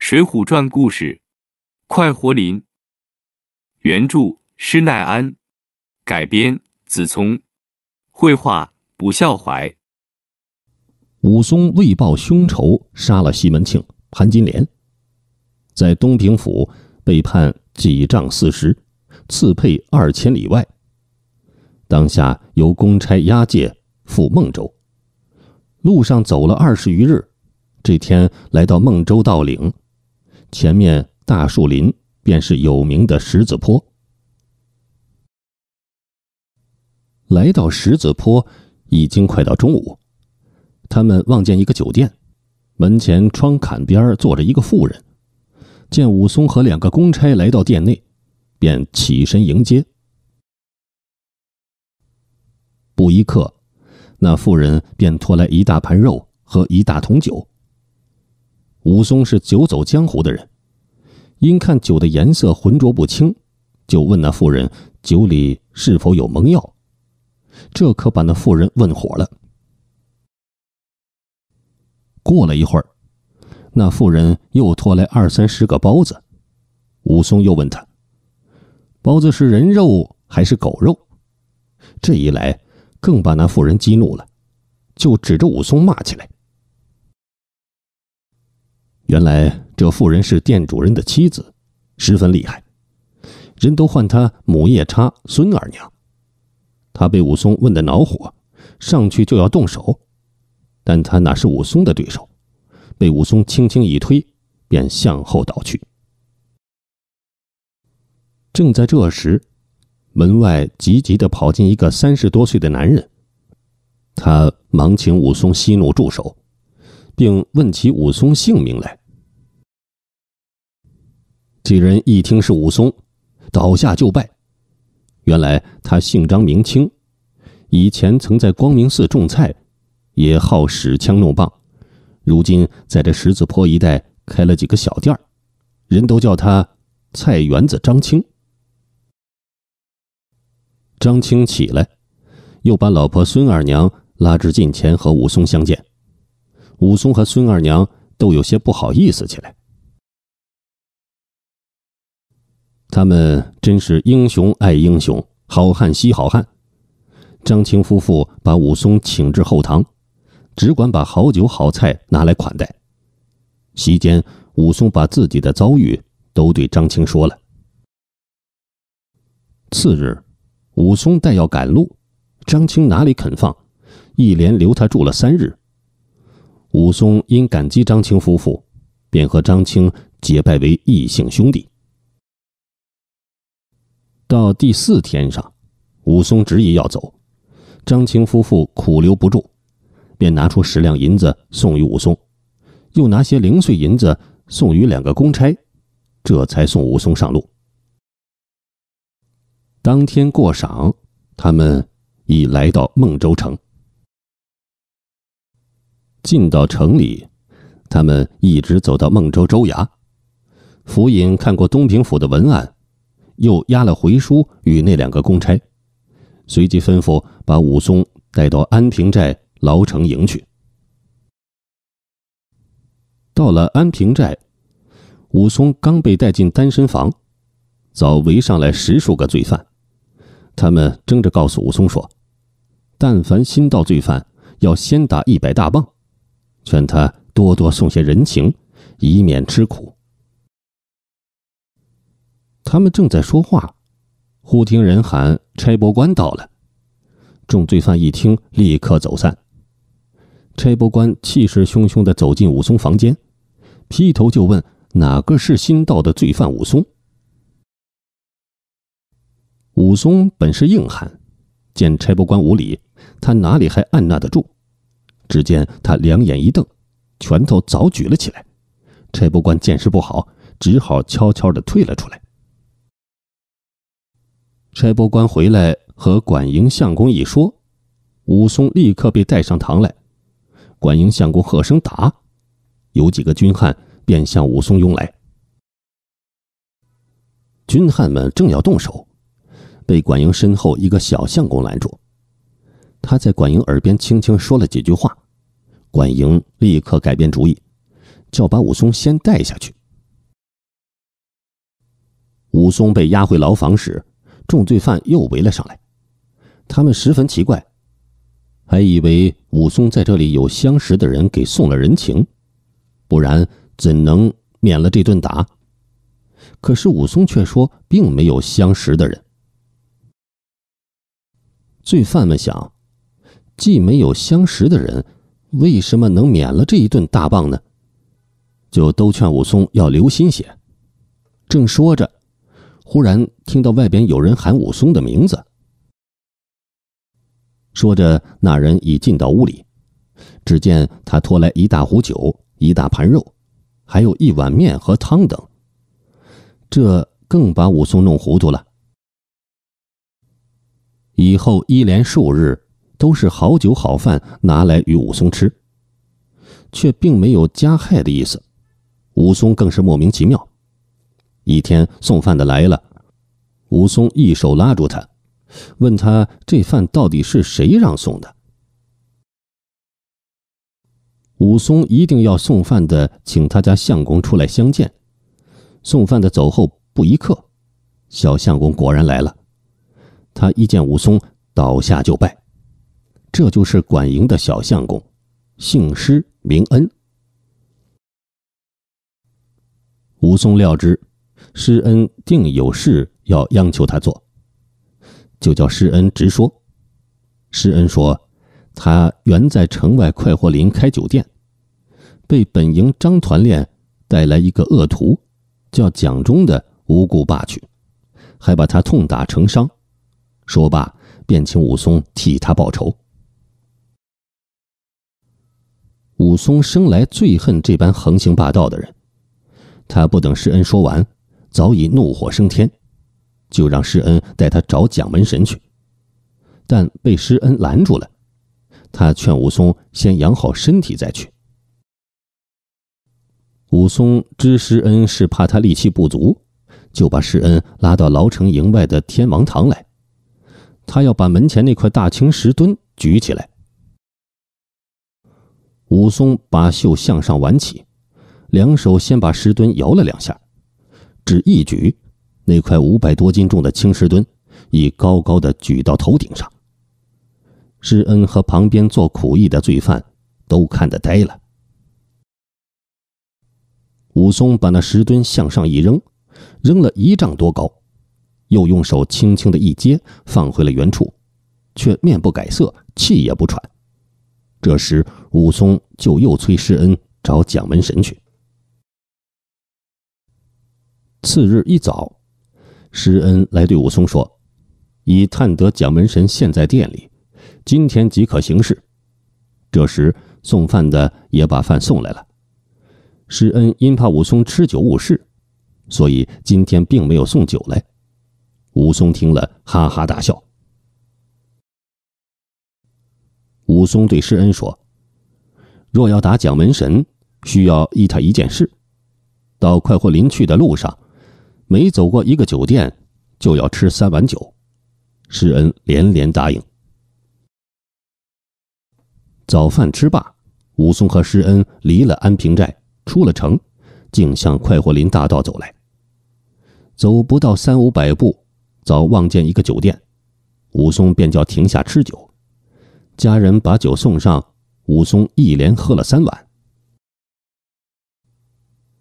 《水浒传》故事，快活林。原著施耐庵，改编子聪，绘画不笑怀。武松为报兄仇，杀了西门庆、潘金莲，在东平府被判几杖四十，刺配二千里外。当下由公差押解赴孟州，路上走了二十余日，这天来到孟州道岭。前面大树林便是有名的石子坡。来到石子坡，已经快到中午。他们望见一个酒店，门前窗槛边坐着一个妇人。见武松和两个公差来到店内，便起身迎接。不一刻，那妇人便拖来一大盘肉和一大桶酒。武松是久走江湖的人，因看酒的颜色浑浊不清，就问那妇人酒里是否有蒙药。这可把那妇人问火了。过了一会儿，那妇人又拖来二三十个包子，武松又问他：“包子是人肉还是狗肉？”这一来，更把那妇人激怒了，就指着武松骂起来。原来这妇人是店主人的妻子，十分厉害，人都唤她母夜叉孙二娘。她被武松问得恼火，上去就要动手，但她哪是武松的对手，被武松轻轻一推，便向后倒去。正在这时，门外急急地跑进一个三十多岁的男人，他忙请武松息怒住手，并问起武松姓名来。几人一听是武松，倒下就拜。原来他姓张名清，以前曾在光明寺种菜，也好使枪弄棒。如今在这十字坡一带开了几个小店儿，人都叫他“菜园子张青”。张青起来，又把老婆孙二娘拉至近前和武松相见。武松和孙二娘都有些不好意思起来。他们真是英雄爱英雄，好汉惜好汉。张青夫妇把武松请至后堂，只管把好酒好菜拿来款待。席间，武松把自己的遭遇都对张青说了。次日，武松待要赶路，张青哪里肯放，一连留他住了三日。武松因感激张青夫妇，便和张青结拜为异姓兄弟。到第四天上，武松执意要走，张青夫妇苦留不住，便拿出十两银子送与武松，又拿些零碎银子送与两个公差，这才送武松上路。当天过晌，他们已来到孟州城。进到城里，他们一直走到孟州州衙，府尹看过东平府的文案。又押了回书与那两个公差，随即吩咐把武松带到安平寨牢城营去。到了安平寨，武松刚被带进单身房，早围上来十数个罪犯，他们争着告诉武松说：“但凡新到罪犯，要先打一百大棒，劝他多多送些人情，以免吃苦。”他们正在说话，忽听人喊：“差拨官到了！”众罪犯一听，立刻走散。差拨官气势汹汹的走进武松房间，劈头就问：“哪个是新到的罪犯？”武松。武松本是硬汉，见差拨官无礼，他哪里还按捺得住？只见他两眼一瞪，拳头早举了起来。差拨官见势不好，只好悄悄的退了出来。差拨官回来和管营相公一说，武松立刻被带上堂来。管营相公喝声“打”，有几个军汉便向武松拥来。军汉们正要动手，被管营身后一个小相公拦住。他在管营耳边轻轻说了几句话，管营立刻改变主意，叫把武松先带下去。武松被押回牢房时。众罪犯又围了上来，他们十分奇怪，还以为武松在这里有相识的人给送了人情，不然怎能免了这顿打？可是武松却说并没有相识的人。罪犯们想，既没有相识的人，为什么能免了这一顿大棒呢？就都劝武松要留心些。正说着。忽然听到外边有人喊武松的名字，说着，那人已进到屋里。只见他拖来一大壶酒、一大盘肉，还有一碗面和汤等。这更把武松弄糊涂了。以后一连数日，都是好酒好饭拿来与武松吃，却并没有加害的意思。武松更是莫名其妙。一天送饭的来了，武松一手拉住他，问他这饭到底是谁让送的。武松一定要送饭的，请他家相公出来相见。送饭的走后不一刻，小相公果然来了。他一见武松，倒下就拜。这就是管营的小相公，姓施名恩。武松料知。施恩定有事要央求他做，就叫施恩直说。施恩说：“他原在城外快活林开酒店，被本营张团练带来一个恶徒，叫蒋忠的无故霸去，还把他痛打成伤。说罢，便请武松替他报仇。”武松生来最恨这般横行霸道的人，他不等施恩说完。早已怒火升天，就让施恩带他找蒋门神去，但被施恩拦住了。他劝武松先养好身体再去。武松知施恩是怕他力气不足，就把施恩拉到牢城营外的天王堂来，他要把门前那块大青石墩举起来。武松把袖向上挽起，两手先把石墩摇了两下。只一举，那块五百多斤重的青石墩，已高高的举到头顶上。施恩和旁边做苦役的罪犯都看得呆了。武松把那石墩向上一扔，扔了一丈多高，又用手轻轻的一接，放回了原处，却面不改色，气也不喘。这时，武松就又催施恩找蒋门神去。次日一早，施恩来对武松说：“已探得蒋门神现在店里，今天即可行事。”这时送饭的也把饭送来了。施恩因怕武松吃酒误事，所以今天并没有送酒来。武松听了，哈哈大笑。武松对施恩说：“若要打蒋门神，需要依他一件事，到快活林去的路上。”每走过一个酒店，就要吃三碗酒。施恩连连答应。早饭吃罢，武松和施恩离了安平寨，出了城，竟向快活林大道走来。走不到三五百步，早望见一个酒店，武松便叫停下吃酒。家人把酒送上，武松一连喝了三碗。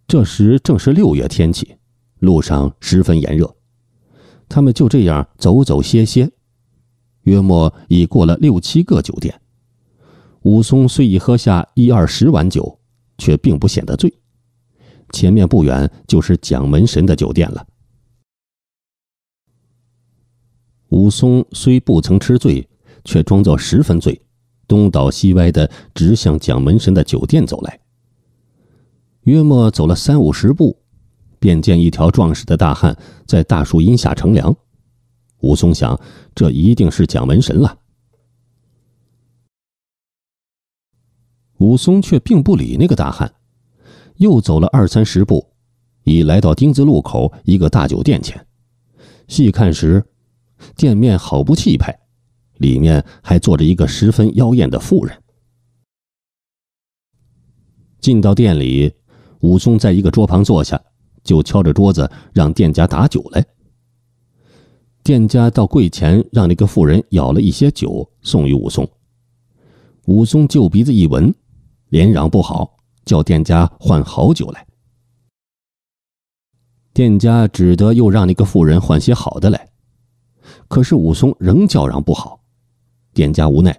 这时正是六月天气。路上十分炎热，他们就这样走走歇歇，约莫已过了六七个酒店。武松虽已喝下一二十碗酒，却并不显得醉。前面不远就是蒋门神的酒店了。武松虽不曾吃醉，却装作十分醉，东倒西歪的直向蒋门神的酒店走来。约莫走了三五十步。便见一条壮实的大汉在大树荫下乘凉，武松想，这一定是蒋门神了。武松却并不理那个大汉，又走了二三十步，已来到丁字路口一个大酒店前。细看时，店面好不气派，里面还坐着一个十分妖艳的妇人。进到店里，武松在一个桌旁坐下。就敲着桌子，让店家打酒来。店家到柜前，让那个妇人舀了一些酒送与武松。武松旧鼻子一闻，连嚷不好，叫店家换好酒来。店家只得又让那个妇人换些好的来，可是武松仍叫嚷不好。店家无奈，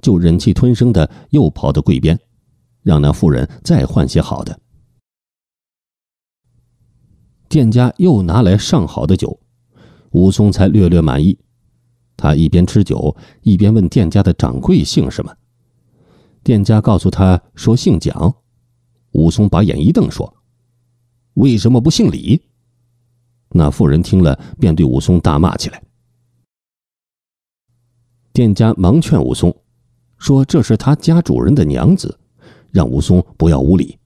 就忍气吞声的又跑到柜边，让那妇人再换些好的。店家又拿来上好的酒，武松才略略满意。他一边吃酒，一边问店家的掌柜姓什么。店家告诉他说姓蒋。武松把眼一瞪，说：“为什么不姓李？”那妇人听了，便对武松大骂起来。店家忙劝武松，说这是他家主人的娘子，让武松不要无礼。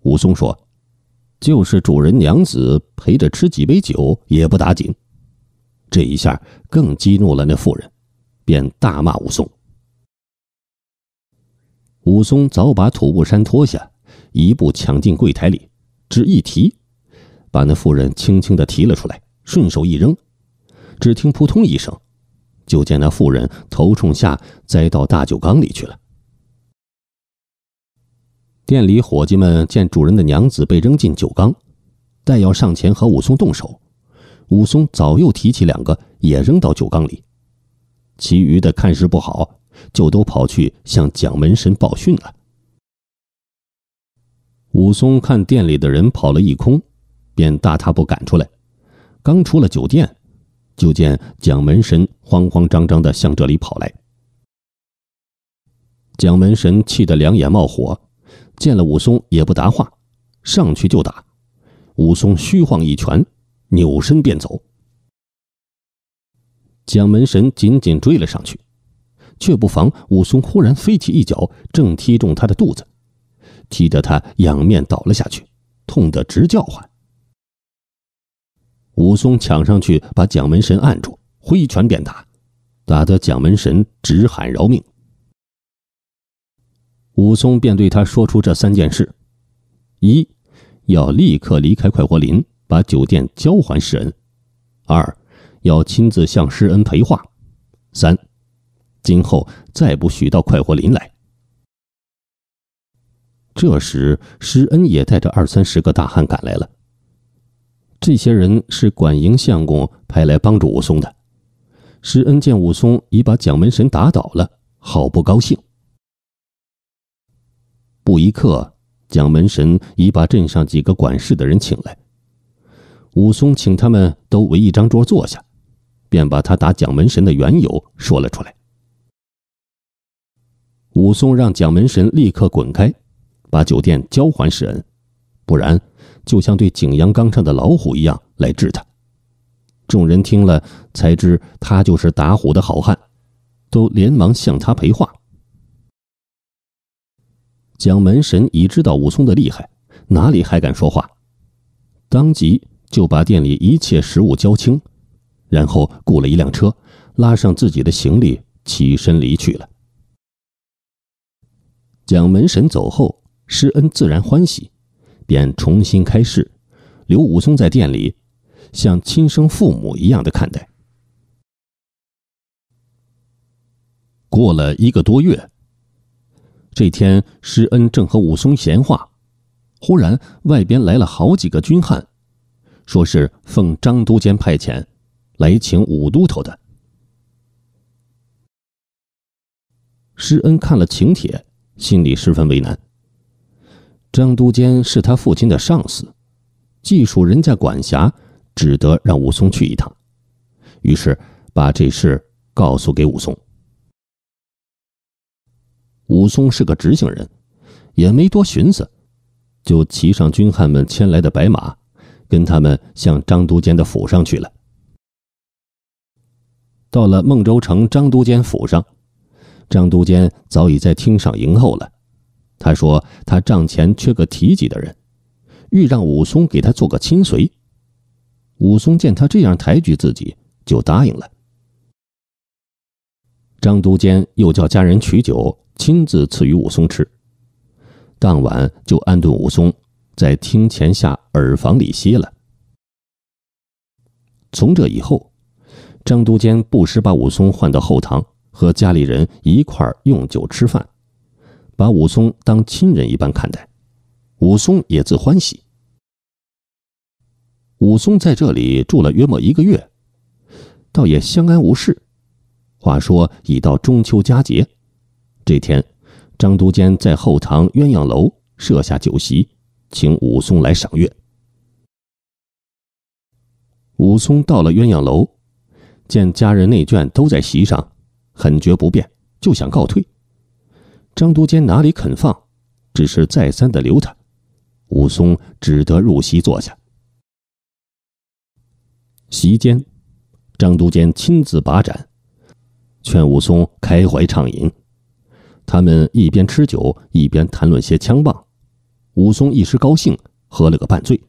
武松说。就是主人娘子陪着吃几杯酒也不打紧，这一下更激怒了那妇人，便大骂武松。武松早把土布衫脱下，一步抢进柜台里，只一提，把那妇人轻轻的提了出来，顺手一扔，只听扑通一声，就见那妇人头冲下栽到大酒缸里去了。店里伙计们见主人的娘子被扔进酒缸，待要上前和武松动手，武松早又提起两个也扔到酒缸里，其余的看势不好，就都跑去向蒋门神报讯了。武松看店里的人跑了一空，便大踏步赶出来，刚出了酒店，就见蒋门神慌慌张张的向这里跑来。蒋门神气得两眼冒火。见了武松也不答话，上去就打。武松虚晃一拳，扭身便走。蒋门神紧紧追了上去，却不妨武松忽然飞起一脚，正踢中他的肚子，踢得他仰面倒了下去，痛得直叫唤。武松抢上去把蒋门神按住，挥拳便打，打得蒋门神直喊饶命。武松便对他说出这三件事：一，要立刻离开快活林，把酒店交还施恩；二，要亲自向施恩赔话；三，今后再不许到快活林来。这时，施恩也带着二三十个大汉赶来了。这些人是管营相公派来帮助武松的。施恩见武松已把蒋门神打倒了，好不高兴。不一刻，蒋门神已把镇上几个管事的人请来。武松请他们都围一张桌坐下，便把他打蒋门神的缘由说了出来。武松让蒋门神立刻滚开，把酒店交还世人，不然就像对景阳冈上的老虎一样来治他。众人听了，才知他就是打虎的好汉，都连忙向他赔话。蒋门神已知道武松的厉害，哪里还敢说话？当即就把店里一切食物交清，然后雇了一辆车，拉上自己的行李，起身离去了。蒋门神走后，施恩自然欢喜，便重新开市，留武松在店里，像亲生父母一样的看待。过了一个多月。这天，施恩正和武松闲话，忽然外边来了好几个军汉，说是奉张都监派遣，来请武都头的。施恩看了请帖，心里十分为难。张都监是他父亲的上司，既属人家管辖，只得让武松去一趟，于是把这事告诉给武松。武松是个直性人，也没多寻思，就骑上军汉们牵来的白马，跟他们向张都监的府上去了。到了孟州城张都监府上，张都监早已在厅上迎候了。他说他帐前缺个提己的人，欲让武松给他做个亲随。武松见他这样抬举自己，就答应了。张都监又叫家人取酒。亲自赐予武松吃，当晚就安顿武松在厅前下耳房里歇了。从这以后，张督监不时把武松唤到后堂，和家里人一块儿用酒吃饭，把武松当亲人一般看待。武松也自欢喜。武松在这里住了约莫一个月，倒也相安无事。话说已到中秋佳节。这天，张督监在后堂鸳鸯楼设下酒席，请武松来赏月。武松到了鸳鸯楼，见家人内眷都在席上，很觉不便，就想告退。张督监哪里肯放，只是再三的留他。武松只得入席坐下。席间，张督监亲自把盏，劝武松开怀畅饮。他们一边吃酒，一边谈论些枪棒。武松一时高兴，喝了个半醉。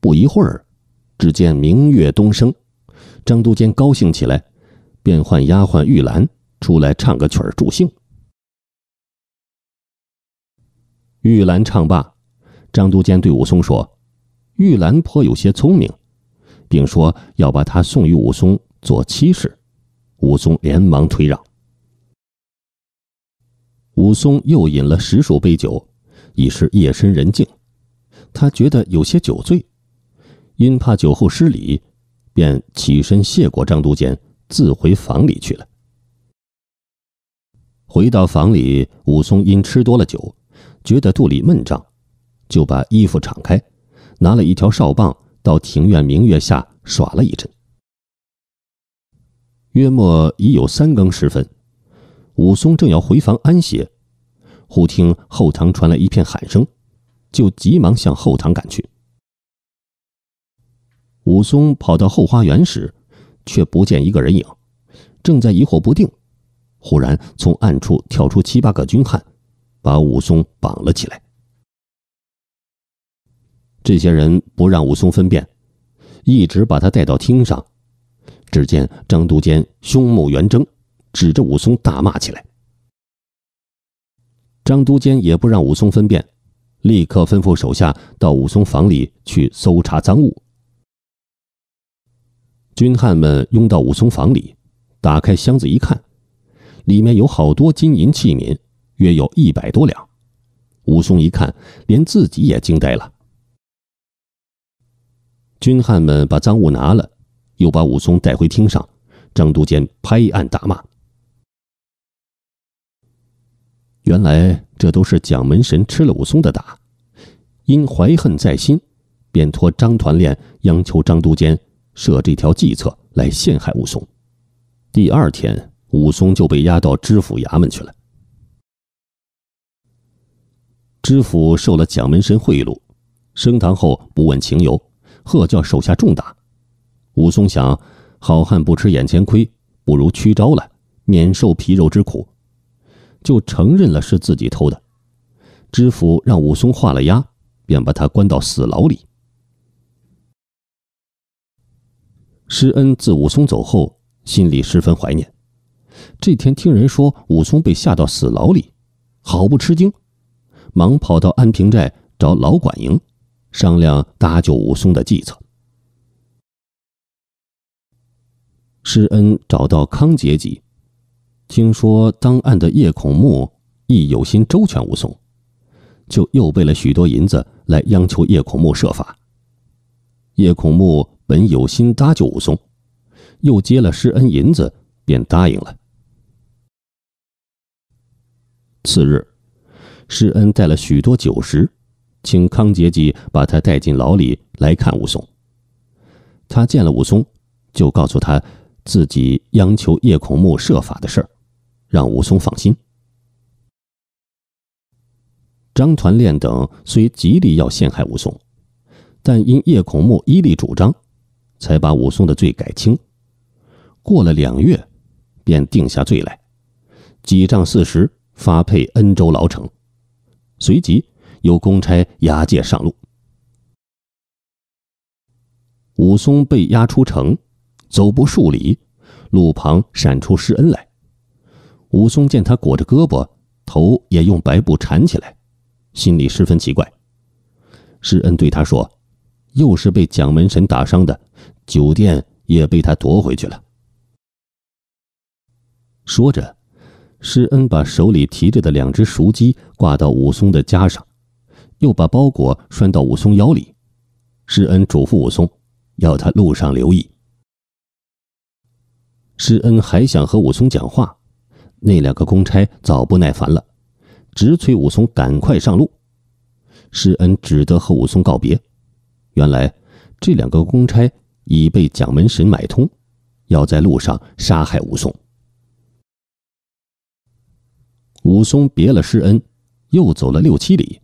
不一会儿，只见明月东升，张都监高兴起来，便唤丫鬟玉兰出来唱个曲儿助兴。玉兰唱罢，张都监对武松说：“玉兰颇有些聪明，并说要把她送与武松做妻室。”武松连忙推让。武松又饮了十数杯酒，已是夜深人静，他觉得有些酒醉，因怕酒后失礼，便起身谢过张都监，自回房里去了。回到房里，武松因吃多了酒，觉得肚里闷胀，就把衣服敞开，拿了一条哨棒到庭院明月下耍了一阵。约莫已有三更时分。武松正要回房安歇，忽听后堂传来一片喊声，就急忙向后堂赶去。武松跑到后花园时，却不见一个人影，正在疑惑不定，忽然从暗处跳出七八个军汉，把武松绑了起来。这些人不让武松分辨，一直把他带到厅上。只见张督监胸目圆睁。指着武松大骂起来。张都监也不让武松分辨，立刻吩咐手下到武松房里去搜查赃物。军汉们拥到武松房里，打开箱子一看，里面有好多金银器皿，约有一百多两。武松一看，连自己也惊呆了。军汉们把赃物拿了，又把武松带回厅上。张都监拍案大骂。原来这都是蒋门神吃了武松的打，因怀恨在心，便托张团练央求张都监设这条计策来陷害武松。第二天，武松就被押到知府衙门去了。知府受了蒋门神贿赂，升堂后不问情由，喝叫手下重打。武松想，好汉不吃眼前亏，不如屈招了，免受皮肉之苦。就承认了是自己偷的，知府让武松画了押，便把他关到死牢里。施恩自武松走后，心里十分怀念。这天听人说武松被下到死牢里，好不吃惊，忙跑到安平寨找老管营，商量搭救武松的计策。施恩找到康杰吉。听说当案的叶孔目亦有心周全武松，就又备了许多银子来央求叶孔目设法。叶孔目本有心搭救武松，又接了施恩银子，便答应了。次日，施恩带了许多酒食，请康节季把他带进牢里来看武松。他见了武松，就告诉他自己央求叶孔目设法的事儿。让武松放心。张团练等虽极力要陷害武松，但因叶孔目一力主张，才把武松的罪改轻。过了两月，便定下罪来，几仗四十，发配恩州牢城。随即由公差押解上路。武松被押出城，走不数里，路旁闪出施恩来。武松见他裹着胳膊，头也用白布缠起来，心里十分奇怪。施恩对他说：“又是被蒋门神打伤的，酒店也被他夺回去了。”说着，施恩把手里提着的两只熟鸡挂到武松的家上，又把包裹拴到武松腰里。施恩嘱咐武松，要他路上留意。施恩还想和武松讲话。那两个公差早不耐烦了，直催武松赶快上路。施恩只得和武松告别。原来这两个公差已被蒋门神买通，要在路上杀害武松。武松别了施恩，又走了六七里，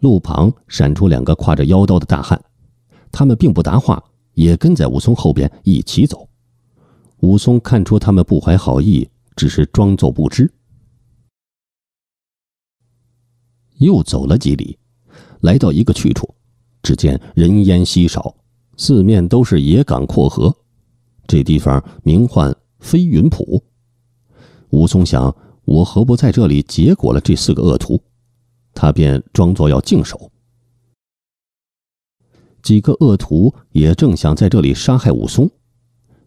路旁闪出两个挎着腰刀的大汉，他们并不答话，也跟在武松后边一起走。武松看出他们不怀好意。只是装作不知。又走了几里，来到一个去处，只见人烟稀少，四面都是野岗阔河。这地方名唤飞云浦。武松想：我何不在这里结果了这四个恶徒？他便装作要净手。几个恶徒也正想在这里杀害武松，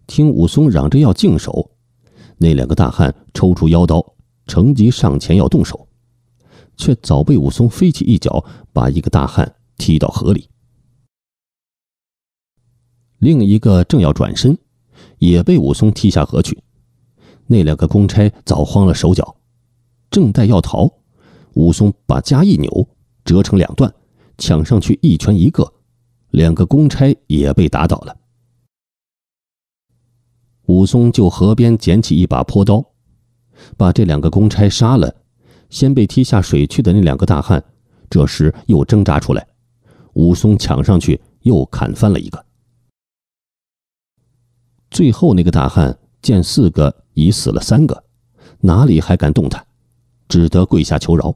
听武松嚷着要净手。那两个大汉抽出腰刀，乘机上前要动手，却早被武松飞起一脚，把一个大汉踢到河里。另一个正要转身，也被武松踢下河去。那两个公差早慌了手脚，正待要逃，武松把枷一扭，折成两段，抢上去一拳一个，两个公差也被打倒了。武松就河边捡起一把破刀，把这两个公差杀了。先被踢下水去的那两个大汉，这时又挣扎出来。武松抢上去，又砍翻了一个。最后那个大汉见四个已死了三个，哪里还敢动弹，只得跪下求饶。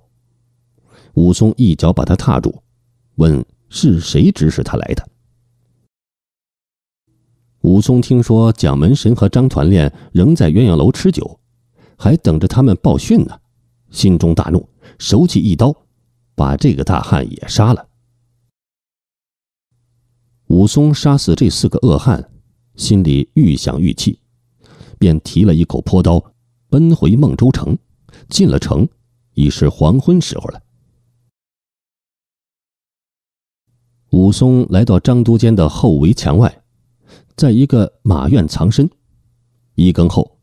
武松一脚把他踏住，问是谁指使他来的。武松听说蒋门神和张团练仍在鸳鸯楼吃酒，还等着他们报讯呢，心中大怒，手起一刀，把这个大汉也杀了。武松杀死这四个恶汉，心里愈想愈气，便提了一口破刀，奔回孟州城。进了城，已是黄昏时候了。武松来到张都监的后围墙外。在一个马院藏身，一更后，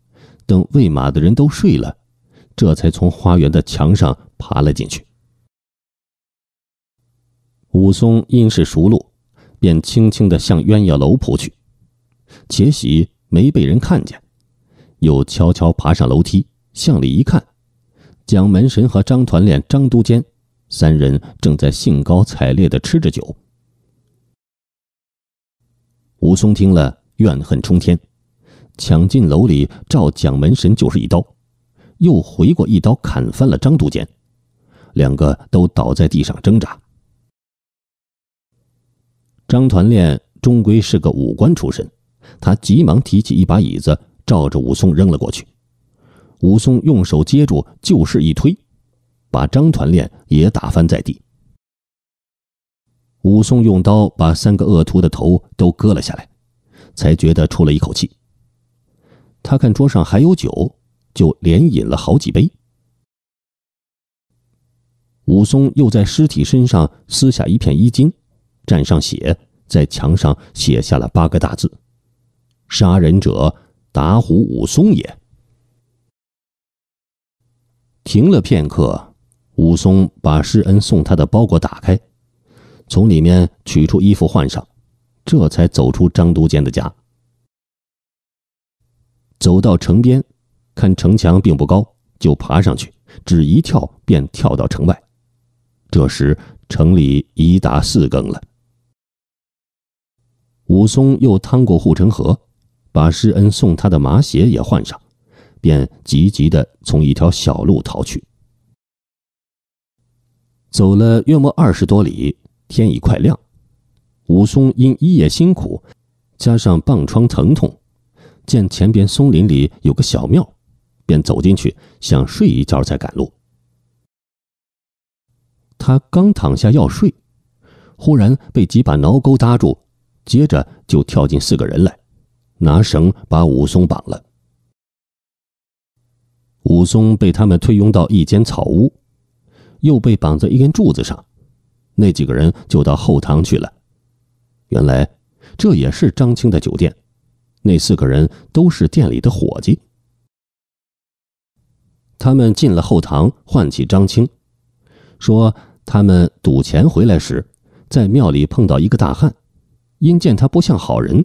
等喂马的人都睡了，这才从花园的墙上爬了进去。武松因是熟路，便轻轻地向鸳鸯楼扑去，且喜没被人看见，又悄悄爬上楼梯，向里一看，蒋门神和张团练、张都监三人正在兴高采烈地吃着酒。武松听了，怨恨冲天，抢进楼里，照蒋门神就是一刀，又回过一刀砍翻了张都监，两个都倒在地上挣扎。张团练终归是个武官出身，他急忙提起一把椅子，照着武松扔了过去，武松用手接住，就是一推，把张团练也打翻在地。武松用刀把三个恶徒的头都割了下来，才觉得出了一口气。他看桌上还有酒，就连饮了好几杯。武松又在尸体身上撕下一片衣襟，蘸上血，在墙上写下了八个大字：“杀人者，打虎武松也。”停了片刻，武松把施恩送他的包裹打开。从里面取出衣服换上，这才走出张都监的家。走到城边，看城墙并不高，就爬上去，只一跳便跳到城外。这时城里已打四更了。武松又趟过护城河，把施恩送他的麻鞋也换上，便急急的从一条小路逃去。走了约莫二十多里。天已快亮，武松因一夜辛苦，加上棒疮疼痛，见前边松林里有个小庙，便走进去想睡一觉再赶路。他刚躺下要睡，忽然被几把挠钩搭住，接着就跳进四个人来，拿绳把武松绑了。武松被他们推拥到一间草屋，又被绑在一根柱子上。那几个人就到后堂去了。原来这也是张青的酒店，那四个人都是店里的伙计。他们进了后堂，唤起张青，说：“他们赌钱回来时，在庙里碰到一个大汉，因见他不像好人，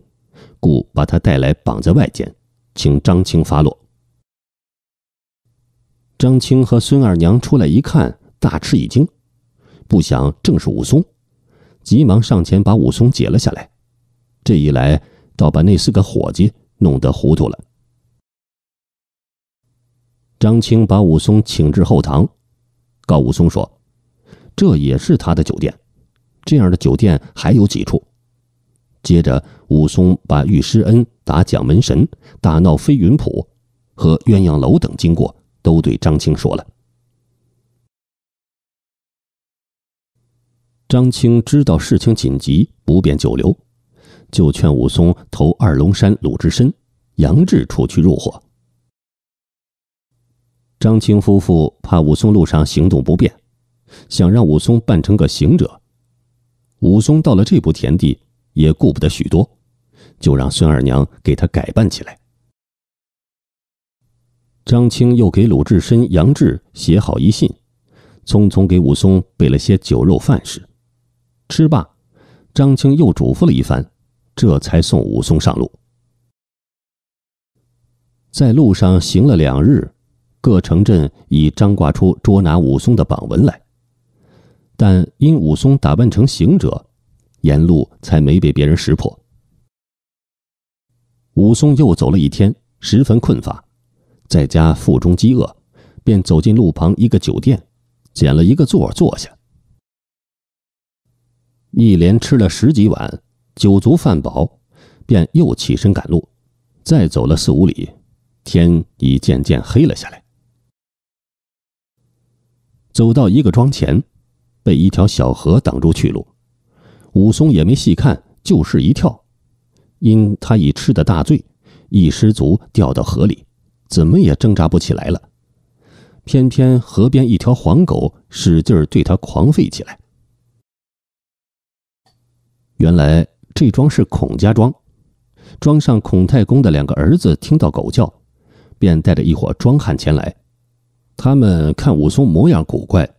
故把他带来绑在外间，请张青发落。”张青和孙二娘出来一看，大吃一惊。不想正是武松，急忙上前把武松解了下来。这一来，倒把那四个伙计弄得糊涂了。张青把武松请至后堂，告武松说：“这也是他的酒店，这样的酒店还有几处。”接着，武松把遇师恩、打蒋门神、大闹飞云浦和鸳鸯楼等经过，都对张青说了。张青知道事情紧急，不便久留，就劝武松投二龙山鲁智深、杨志处去入伙。张青夫妇怕武松路上行动不便，想让武松扮成个行者。武松到了这步田地，也顾不得许多，就让孙二娘给他改扮起来。张青又给鲁智深、杨志写好一信，匆匆给武松备了些酒肉饭食。吃罢，张青又嘱咐了一番，这才送武松上路。在路上行了两日，各城镇已张挂出捉拿武松的榜文来，但因武松打扮成行者，沿路才没被别人识破。武松又走了一天，十分困乏，在家腹中饥饿，便走进路旁一个酒店，捡了一个座坐下。一连吃了十几碗，酒足饭饱，便又起身赶路。再走了四五里，天已渐渐黑了下来。走到一个庄前，被一条小河挡住去路。武松也没细看，就是一跳，因他已吃的大醉，一失足掉到河里，怎么也挣扎不起来了。偏偏河边一条黄狗使劲儿对他狂吠起来。原来这庄是孔家庄，庄上孔太公的两个儿子听到狗叫，便带着一伙庄汉前来。他们看武松模样古怪，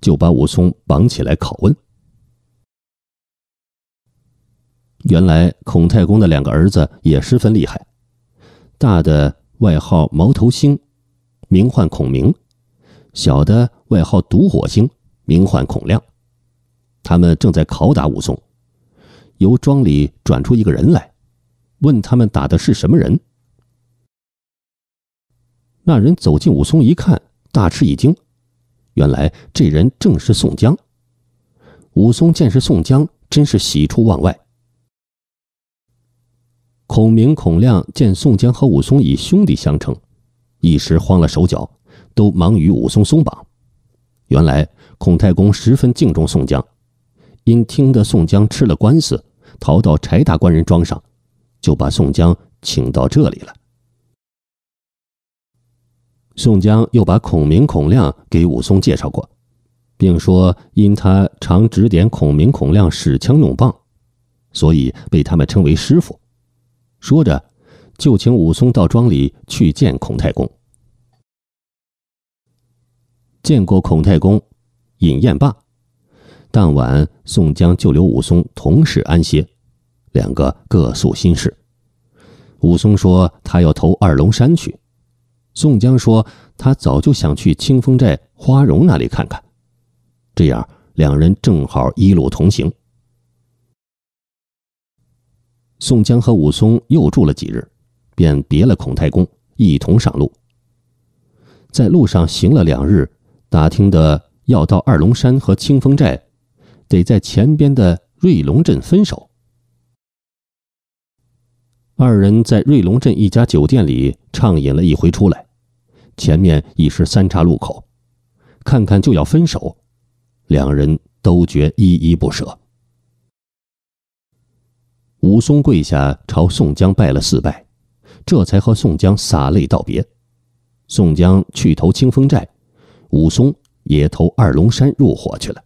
就把武松绑起来拷问。原来孔太公的两个儿子也十分厉害，大的外号毛头星，名唤孔明；小的外号毒火星，名唤孔亮。他们正在拷打武松。由庄里转出一个人来，问他们打的是什么人。那人走近武松一看，大吃一惊，原来这人正是宋江。武松见是宋江，真是喜出望外。孔明、孔亮见宋江和武松以兄弟相称，一时慌了手脚，都忙与武松松绑。原来孔太公十分敬重宋江，因听得宋江吃了官司。逃到柴大官人庄上，就把宋江请到这里了。宋江又把孔明、孔亮给武松介绍过，并说因他常指点孔明、孔亮使枪弄棒，所以被他们称为师傅。说着，就请武松到庄里去见孔太公。见过孔太公，饮宴罢。当晚，宋江就留武松同室安歇，两个各诉心事。武松说他要投二龙山去，宋江说他早就想去清风寨花荣那里看看，这样两人正好一路同行。宋江和武松又住了几日，便别了孔太公，一同上路。在路上行了两日，打听的要到二龙山和清风寨。得在前边的瑞龙镇分手。二人在瑞龙镇一家酒店里畅饮了一回，出来，前面已是三岔路口，看看就要分手，两人都觉依依不舍。武松跪下朝宋江拜了四拜，这才和宋江洒泪道别。宋江去投清风寨，武松也投二龙山入伙去了。